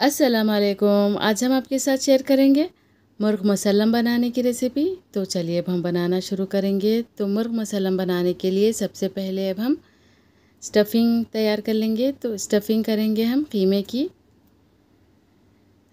वालेकुम आज हम आपके साथ शेयर करेंगे मुर्ग मसलम बनाने की रेसिपी तो चलिए अब हम बनाना शुरू करेंगे तो मुर्ग मसलम बनाने के लिए सबसे पहले अब हम स्टफिंग तैयार कर लेंगे तो स्टफिंग करेंगे हम कीमे की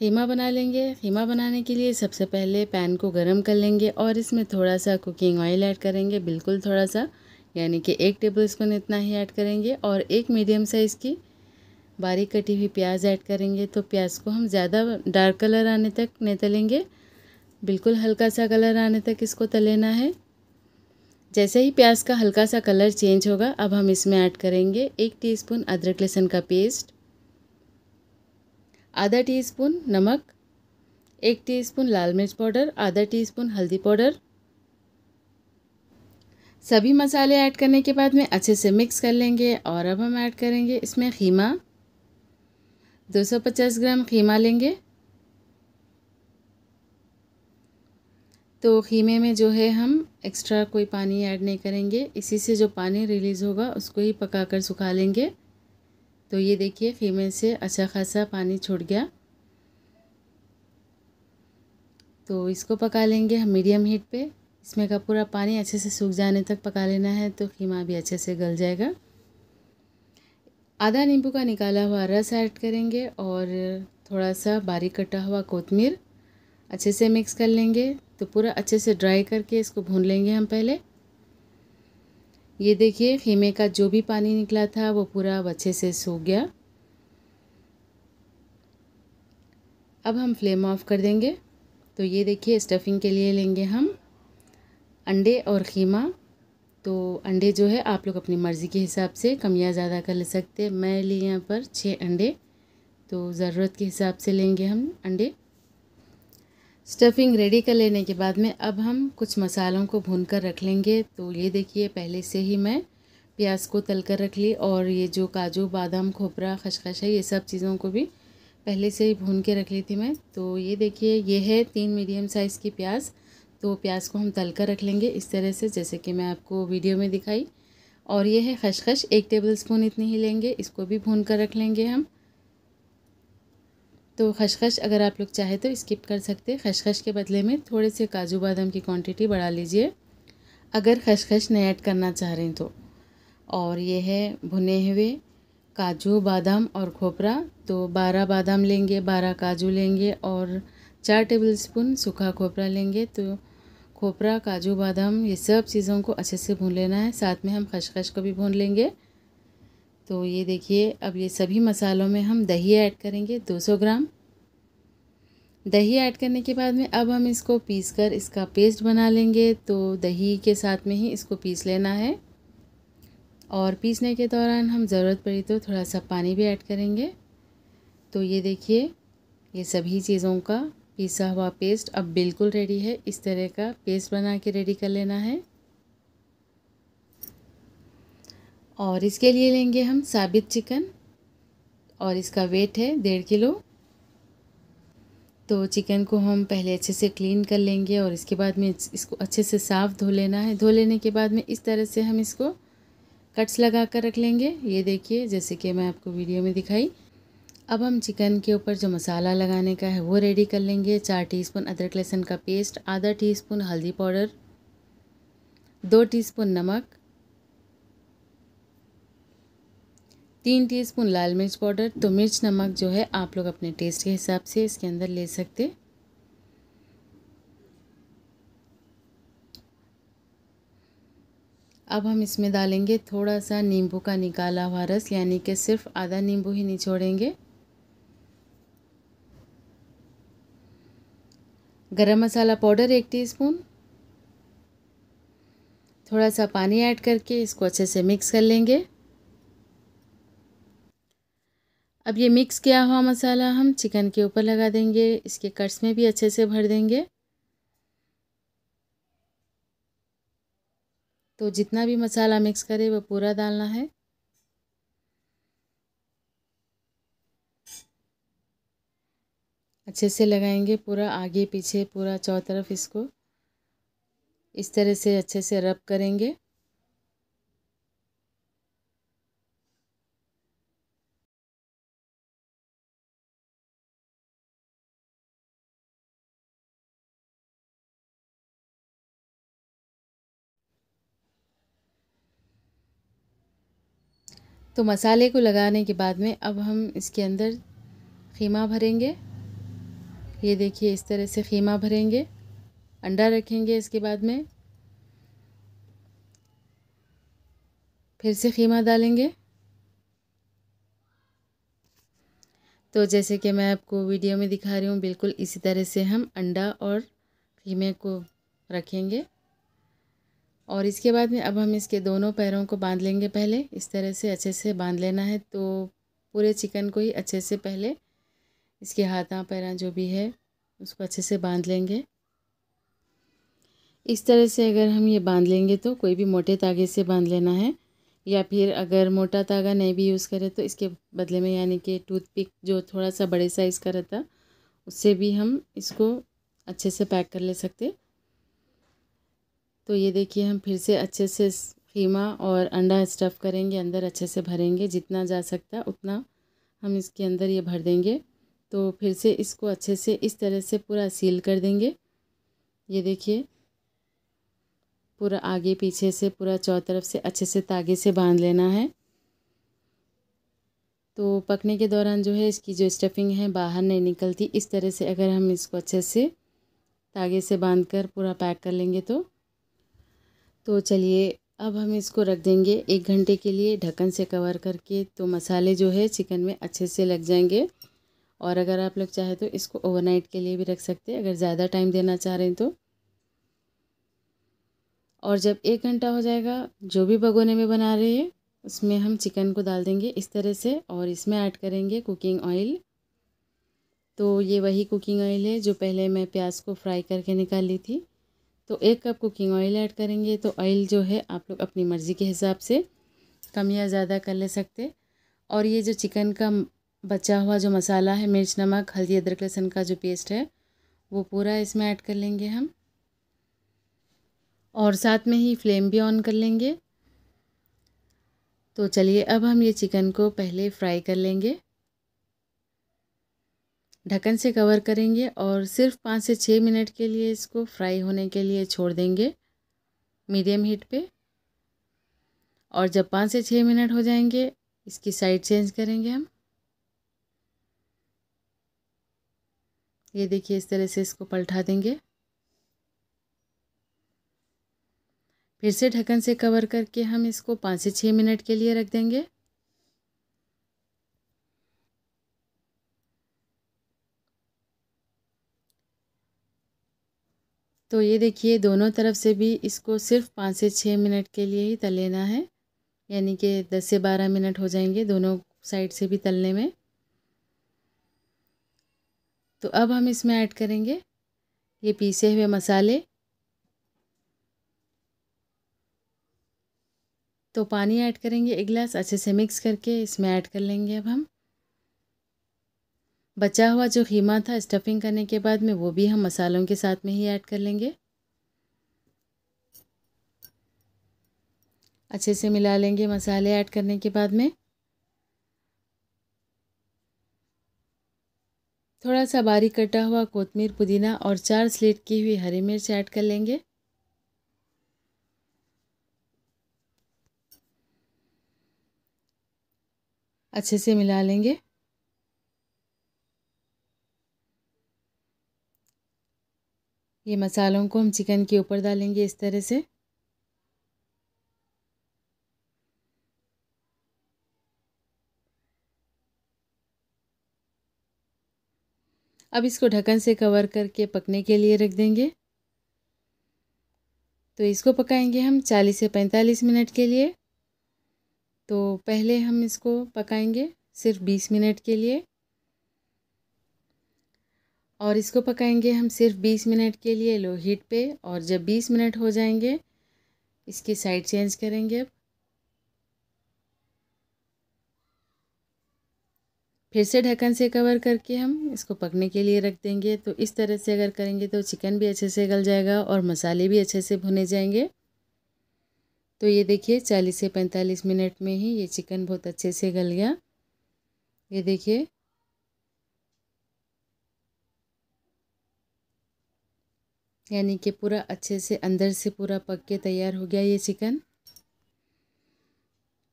ख़ीमा बना लेंगे खीमा बनाने के लिए सबसे पहले पैन को गर्म कर लेंगे और इसमें थोड़ा सा कुकिंग ऑयल ऐड करेंगे बिल्कुल थोड़ा सा यानी कि एक टेबल स्पून इतना ही ऐड करेंगे और एक मीडियम साइज़ की बारीक कटी हुई प्याज ऐड करेंगे तो प्याज को हम ज़्यादा डार्क कलर आने तक नहीं तलेंगे बिल्कुल हल्का सा कलर आने तक इसको तलेना है जैसे ही प्याज का हल्का सा कलर चेंज होगा अब हम इसमें ऐड करेंगे एक टीस्पून अदरक लहसुन का पेस्ट आधा टीस्पून नमक एक टीस्पून लाल मिर्च पाउडर आधा टीस्पून हल्दी पाउडर सभी मसाले ऐड करने के बाद में अच्छे से मिक्स कर लेंगे और अब हम ऐड करेंगे इसमें खीमा 250 ग्राम खीमा लेंगे तो खीमे में जो है हम एक्स्ट्रा कोई पानी ऐड नहीं करेंगे इसी से जो पानी रिलीज़ होगा उसको ही पकाकर सुखा लेंगे तो ये देखिए खीमे से अच्छा खासा पानी छूट गया तो इसको पका लेंगे हम मीडियम हीट पे इसमें का पूरा पानी अच्छे से सूख जाने तक पका लेना है तो खीमा भी अच्छे से गल जाएगा आधा नींबू का निकाला हुआ रस ऐड करेंगे और थोड़ा सा बारीक कटा हुआ कोतमीर अच्छे से मिक्स कर लेंगे तो पूरा अच्छे से ड्राई करके इसको भून लेंगे हम पहले ये देखिए खेमे का जो भी पानी निकला था वो पूरा अच्छे से सूख गया अब हम फ्लेम ऑफ कर देंगे तो ये देखिए स्टफिंग के लिए लेंगे हम अंडे और खीमा तो अंडे जो है आप लोग अपनी मर्ज़ी के हिसाब से कम या ज़्यादा कर ले सकते हैं मैं लिए यहाँ पर छः अंडे तो ज़रूरत के हिसाब से लेंगे हम अंडे स्टफिंग रेडी कर लेने के बाद में अब हम कुछ मसालों को भून कर रख लेंगे तो ये देखिए पहले से ही मैं प्याज को तल कर रख ली और ये जो काजू बादाम खोपरा खशखश है ये सब चीज़ों को भी पहले से ही भून के रख ली थी मैं तो ये देखिए ये है तीन मीडियम साइज़ की प्याज़ तो प्याज को हम तल कर रख लेंगे इस तरह से जैसे कि मैं आपको वीडियो में दिखाई और ये है खशखश एक टेबल स्पून इतनी ही लेंगे इसको भी भून कर रख लेंगे हम तो खशखश अगर आप लोग चाहे तो स्किप कर सकते हैं खशखश के बदले में थोड़े से काजू बादाम की क्वांटिटी बढ़ा लीजिए अगर खशखश नहीं ऐड करना चाह रहे हैं तो और ये है भुने हुए काजू बादाम और खोपरा तो बारह बादाम लेंगे बारह काजू लेंगे और चार टेबल स्पून सूखा खोपरा लेंगे तो खोपरा काजू बादाम ये सब चीज़ों को अच्छे से भून लेना है साथ में हम खशखश को भी भून लेंगे तो ये देखिए अब ये सभी मसालों में हम दही ऐड करेंगे 200 ग्राम दही ऐड करने के बाद में अब हम इसको पीस कर इसका पेस्ट बना लेंगे तो दही के साथ में ही इसको पीस लेना है और पीसने के दौरान हम ज़रूरत पड़ी तो थोड़ा सा पानी भी ऐड करेंगे तो ये देखिए ये सभी चीज़ों का पिसा हुआ पेस्ट अब बिल्कुल रेडी है इस तरह का पेस्ट बना के रेडी कर लेना है और इसके लिए लेंगे हम साबित चिकन और इसका वेट है डेढ़ किलो तो चिकन को हम पहले अच्छे से क्लीन कर लेंगे और इसके बाद में इसको अच्छे से साफ़ धो लेना है धो लेने के बाद में इस तरह से हम इसको कट्स लगा कर रख लेंगे ये देखिए जैसे कि मैं आपको वीडियो में दिखाई अब हम चिकन के ऊपर जो मसाला लगाने का है वो रेडी कर लेंगे चार टीस्पून अदरक लहसुन का पेस्ट आधा टीस्पून हल्दी पाउडर दो टीस्पून नमक तीन टीस्पून लाल मिर्च पाउडर तो मिर्च नमक जो है आप लोग अपने टेस्ट के हिसाब से इसके अंदर ले सकते अब हम इसमें डालेंगे थोड़ा सा नींबू का निकाला हुआ रस यानी कि सिर्फ आधा नींबू ही निचोड़ेंगे गरम मसाला पाउडर एक टीस्पून थोड़ा सा पानी ऐड करके इसको अच्छे से मिक्स कर लेंगे अब ये मिक्स किया हुआ मसाला हम चिकन के ऊपर लगा देंगे इसके कट्स में भी अच्छे से भर देंगे तो जितना भी मसाला मिक्स करें वो पूरा डालना है अच्छे से लगाएंगे पूरा आगे पीछे पूरा चौ तरफ इसको इस तरह से अच्छे से रब करेंगे तो मसाले को लगाने के बाद में अब हम इसके अंदर खीमा भरेंगे ये देखिए इस तरह से खीमा भरेंगे अंडा रखेंगे इसके बाद में फिर से खीमा डालेंगे तो जैसे कि मैं आपको वीडियो में दिखा रही हूँ बिल्कुल इसी तरह से हम अंडा और खीमे को रखेंगे और इसके बाद में अब हम इसके दोनों पैरों को बांध लेंगे पहले इस तरह से अच्छे से बांध लेना है तो पूरे चिकन को ही अच्छे से पहले इसके हाथा पैर जो भी है उसको अच्छे से बांध लेंगे इस तरह से अगर हम ये बांध लेंगे तो कोई भी मोटे तागे से बांध लेना है या फिर अगर मोटा तागा नहीं भी यूज़ करें तो इसके बदले में यानी कि टूथपिक जो थोड़ा सा बड़े साइज़ का रहता उससे भी हम इसको अच्छे से पैक कर ले सकते तो ये देखिए हम फिर से अच्छे से खीमा और अंडा स्टफ़ करेंगे अंदर अच्छे से भरेंगे जितना जा सकता उतना हम इसके अंदर ये भर देंगे तो फिर से इसको अच्छे से इस तरह से पूरा सील कर देंगे ये देखिए पूरा आगे पीछे से पूरा चौ तरफ से अच्छे से तागे से बांध लेना है तो पकने के दौरान जो है इसकी जो स्टफिंग है बाहर नहीं निकलती इस तरह से अगर हम इसको अच्छे से तागे से बांध कर पूरा पैक कर लेंगे तो तो चलिए अब हम इसको रख देंगे एक घंटे के लिए ढक्कन से कवर करके तो मसाले जो है चिकन में अच्छे से लग जाएंगे और अगर आप लोग चाहें तो इसको ओवरनाइट के लिए भी रख सकते हैं अगर ज़्यादा टाइम देना चाह रहे हैं तो और जब एक घंटा हो जाएगा जो भी भगोने में बना रहे हैं उसमें हम चिकन को डाल देंगे इस तरह से और इसमें ऐड करेंगे कुकिंग ऑयल तो ये वही कुकिंग ऑयल है जो पहले मैं प्याज को फ्राई करके निकाली थी तो एक कप कुकिंग ऑयल ऐड करेंगे तो ऑयल जो है आप लोग अपनी मर्ज़ी के हिसाब से कम या ज़्यादा कर ले सकते और ये जो चिकन का बचा हुआ जो मसाला है मिर्च नमक हल्दी अदरक लहसुन का जो पेस्ट है वो पूरा इसमें ऐड कर लेंगे हम और साथ में ही फ्लेम भी ऑन कर लेंगे तो चलिए अब हम ये चिकन को पहले फ्राई कर लेंगे ढक्कन से कवर करेंगे और सिर्फ पाँच से छः मिनट के लिए इसको फ्राई होने के लिए छोड़ देंगे मीडियम हीट पे और जब पाँच से छः मिनट हो जाएंगे इसकी साइड चेंज करेंगे हम ये देखिए इस तरह से इसको पलटा देंगे फिर से ढक्कन से कवर करके हम इसको पाँच से छः मिनट के लिए रख देंगे तो ये देखिए दोनों तरफ से भी इसको सिर्फ पाँच से छः मिनट के लिए ही तल लेना है यानी कि दस से बारह मिनट हो जाएंगे दोनों साइड से भी तलने में तो अब हम इसमें ऐड करेंगे ये पीसे हुए मसाले तो पानी ऐड करेंगे एक गिलास अच्छे से मिक्स करके इसमें ऐड कर लेंगे अब हम बचा हुआ जो खीमा था स्टफिंग करने के बाद में वो भी हम मसालों के साथ में ही ऐड कर लेंगे अच्छे से मिला लेंगे मसाले ऐड करने के बाद में सा बारीक कटा हुआ कोतमीर पुदीना और चार स्लेट की हुई हरी मिर्च ऐड कर लेंगे अच्छे से मिला लेंगे ये मसालों को हम चिकन के ऊपर डालेंगे इस तरह से अब इसको ढक्कन से कवर करके पकने के लिए रख देंगे तो इसको पकाएंगे हम 40 से 45 मिनट के लिए तो पहले हम इसको पकाएंगे सिर्फ 20 मिनट के लिए और इसको पकाएंगे हम सिर्फ 20 मिनट के लिए लो हीट पे और जब 20 मिनट हो जाएंगे इसकी साइड चेंज करेंगे अब फिर से ढक्कन से कवर करके हम इसको पकने के लिए रख देंगे तो इस तरह से अगर करेंगे तो चिकन भी अच्छे से गल जाएगा और मसाले भी अच्छे से भुने जाएंगे तो ये देखिए 40 से 45 मिनट में ही ये चिकन बहुत अच्छे से गल गया ये देखिए यानी कि पूरा अच्छे से अंदर से पूरा पक के तैयार हो गया ये चिकन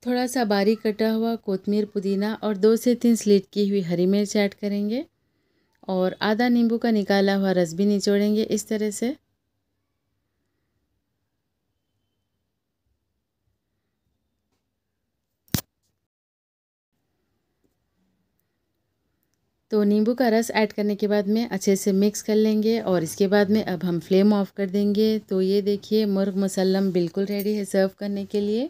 थोड़ा सा बारीक कटा हुआ कोतमीर पुदीना और दो से तीन स्लीट की हुई हरी मिर्च ऐड करेंगे और आधा नींबू का निकाला हुआ रस भी निचोड़ेंगे इस तरह से तो नींबू का रस ऐड करने के बाद में अच्छे से मिक्स कर लेंगे और इसके बाद में अब हम फ्लेम ऑफ कर देंगे तो ये देखिए मुर्ग मसलम बिल्कुल रेडी है सर्व करने के लिए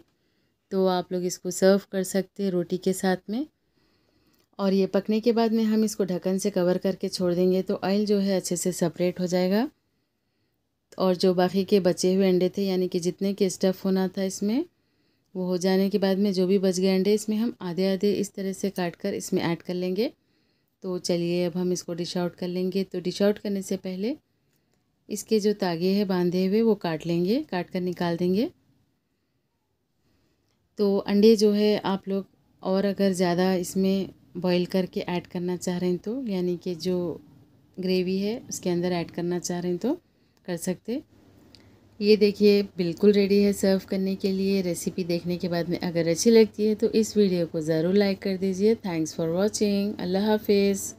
तो आप लोग इसको सर्व कर सकते हैं रोटी के साथ में और ये पकने के बाद में हम इसको ढक्कन से कवर करके छोड़ देंगे तो ऑयल जो है अच्छे से सेपरेट हो जाएगा और जो बाकी के बचे हुए अंडे थे यानी कि जितने के स्टफ़ होना था इसमें वो हो जाने के बाद में जो भी बच गए अंडे इसमें हम आधे आधे इस तरह से काट कर इसमें ऐड कर लेंगे तो चलिए अब हम इसको डिश आउट कर लेंगे तो डिश आउट करने से पहले इसके जो तागे हैं बांधे हुए वो काट लेंगे काट कर निकाल देंगे तो अंडे जो है आप लोग और अगर ज़्यादा इसमें बॉईल करके ऐड करना चाह रहे हैं तो यानी कि जो ग्रेवी है उसके अंदर ऐड करना चाह रहे हैं तो कर सकते ये देखिए बिल्कुल रेडी है सर्व करने के लिए रेसिपी देखने के बाद में अगर अच्छी लगती है तो इस वीडियो को ज़रूर लाइक कर दीजिए थैंक्स फॉर वॉचिंग अल्लाह हाफिज़